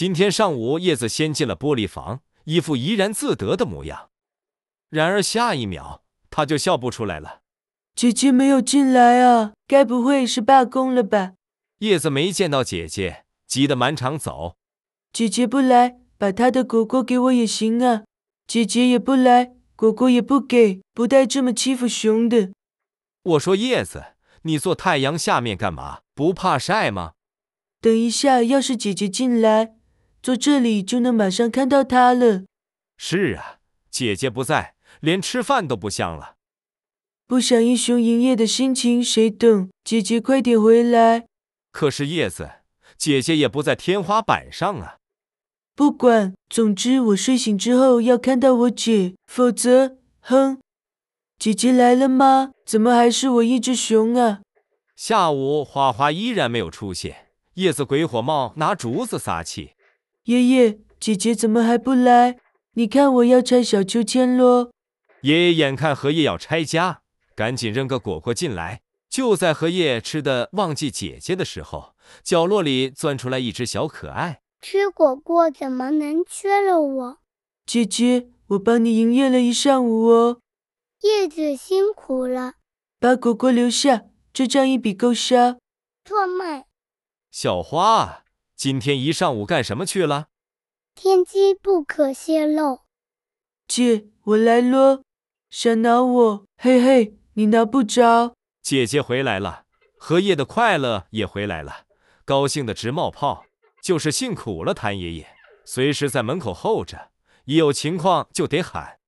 今天上午，叶子先进了玻璃房，一副怡然自得的模样。然而下一秒，他就笑不出来了。姐姐没有进来啊？该不会是罢工了吧？叶子没见到姐姐，急得满场走。姐姐不来，把她的果果给我也行啊。姐姐也不来，果果也不给，不带这么欺负熊的。我说叶子，你坐太阳下面干嘛？不怕晒吗？等一下，要是姐姐进来。坐这里就能马上看到她了。是啊，姐姐不在，连吃饭都不香了。不想英雄营业的心情谁懂？姐姐快点回来！可是叶子，姐姐也不在天花板上啊。不管，总之我睡醒之后要看到我姐，否则，哼！姐姐来了吗？怎么还是我一只熊啊？下午花花依然没有出现，叶子鬼火帽拿竹子撒气。爷爷，姐姐怎么还不来？你看，我要拆小秋千喽！爷爷眼看荷叶要拆家，赶紧扔个果果进来。就在荷叶吃的忘记姐姐的时候，角落里钻出来一只小可爱。吃果果怎么能缺了我？姐姐，我帮你营业了一上午哦。叶子辛苦了，把果果留下，这账一笔勾销。托梦。小花。今天一上午干什么去了？天机不可泄露。姐，我来了，想拿我，嘿嘿，你拿不着。姐姐回来了，荷叶的快乐也回来了，高兴的直冒泡。就是辛苦了谭爷爷，随时在门口候着，一有情况就得喊。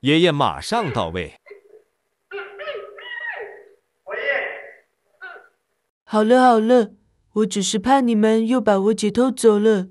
爷爷，爷爷，马上到位。好了好了，我只是怕你们又把我姐偷走了。